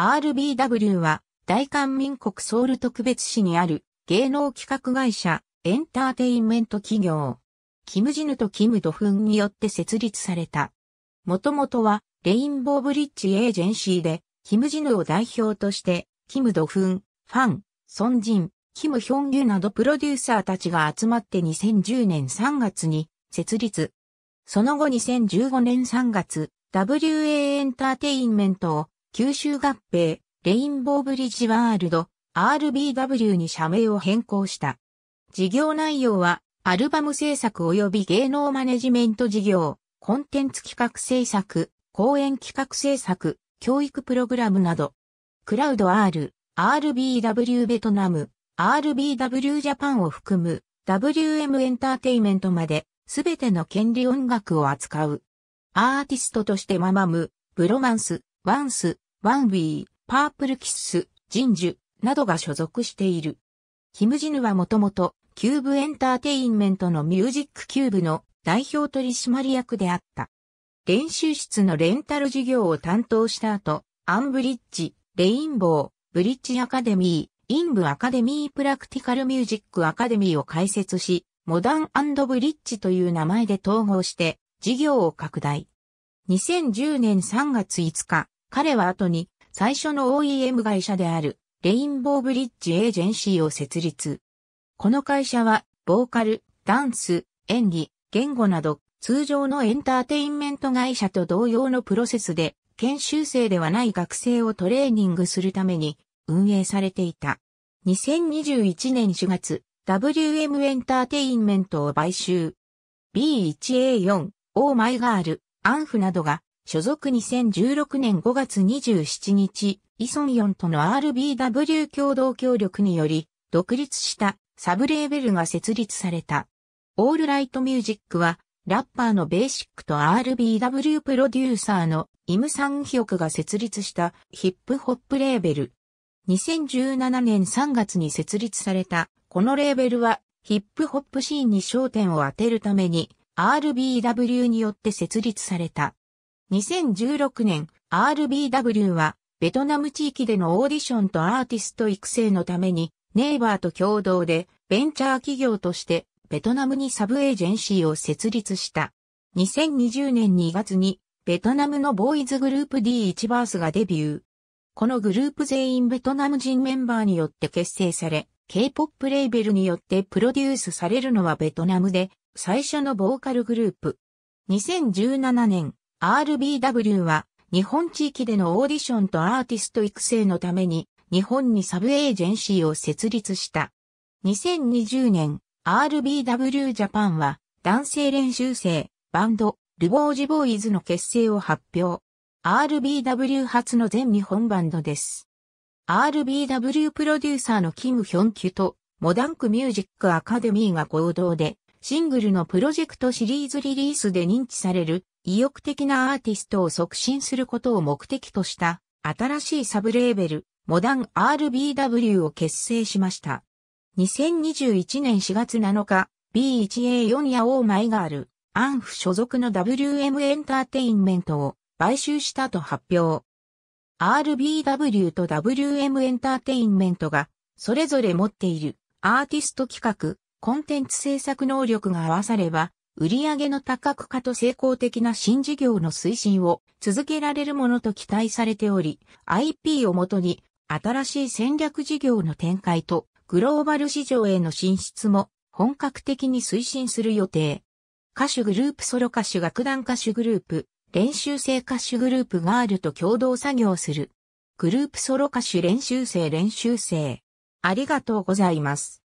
RBW は大韓民国ソウル特別市にある芸能企画会社エンターテインメント企業。キムジヌとキムドフンによって設立された。もともとはレインボーブリッジエージェンシーでキムジヌを代表としてキムドフン、ファン、ソンジン、キムヒョンギュなどプロデューサーたちが集まって2010年3月に設立。その後2015年3月 WA エンターテインメントを九州合併、レインボーブリッジワールド、RBW に社名を変更した。事業内容は、アルバム制作及び芸能マネジメント事業、コンテンツ企画制作、公演企画制作、教育プログラムなど、クラウド R、RBW ベトナム、RBW ジャパンを含む WM エンターテイメントまで、すべての権利音楽を扱う。アーティストとしてままむ、ブロマンス、ワンス、ワンウィー、パープルキッス、ジンジュなどが所属している。キムジヌはもともとキューブエンターテインメントのミュージックキューブの代表取締役であった。練習室のレンタル事業を担当した後、アンブリッジ、レインボー、ブリッジアカデミー、インブアカデミープラクティカルミュージックアカデミーを開設し、モダンブリッジという名前で統合して事業を拡大。2010年3月5日、彼は後に最初の OEM 会社であるレインボーブリッジエージェンシーを設立。この会社はボーカル、ダンス、演技、言語など通常のエンターテインメント会社と同様のプロセスで研修生ではない学生をトレーニングするために運営されていた。2021年4月、WM エンターテインメントを買収。B1A4、オーマイガール、アンフなどが所属2016年5月27日、イソンヨンとの RBW 共同協力により、独立したサブレーベルが設立された。オールライトミュージックは、ラッパーのベーシックと RBW プロデューサーのイム・サンヒョクが設立したヒップホップレーベル。2017年3月に設立された、このレーベルはヒップホップシーンに焦点を当てるために RBW によって設立された。2016年、RBW は、ベトナム地域でのオーディションとアーティスト育成のために、ネイバーと共同で、ベンチャー企業として、ベトナムにサブエージェンシーを設立した。2020年2月に、ベトナムのボーイズグループ D1 バースがデビュー。このグループ全員ベトナム人メンバーによって結成され、K-POP レーベルによってプロデュースされるのはベトナムで最初のボーカルグループ。2017年、RBW は日本地域でのオーディションとアーティスト育成のために日本にサブエージェンシーを設立した。2020年 RBW ジャパンは男性練習生バンドルボージボーイズの結成を発表。RBW 初の全日本バンドです。RBW プロデューサーのキム・ヒョンキュとモダンクミュージックアカデミーが合同でシングルのプロジェクトシリーズリリースで認知される意欲的なアーティストを促進することを目的とした新しいサブレーベルモダン RBW を結成しました。2021年4月7日 B1A4 やオーマイガールアンフ所属の WM エンターテインメントを買収したと発表。RBW と WM エンターテインメントがそれぞれ持っているアーティスト企画コンテンツ制作能力が合わされば、売上の多角化と成功的な新事業の推進を続けられるものと期待されており、IP をもとに新しい戦略事業の展開とグローバル市場への進出も本格的に推進する予定。歌手グループソロ歌手楽団歌手グループ、練習生歌手グループガールと共同作業する。グループソロ歌手練習生練習生。ありがとうございます。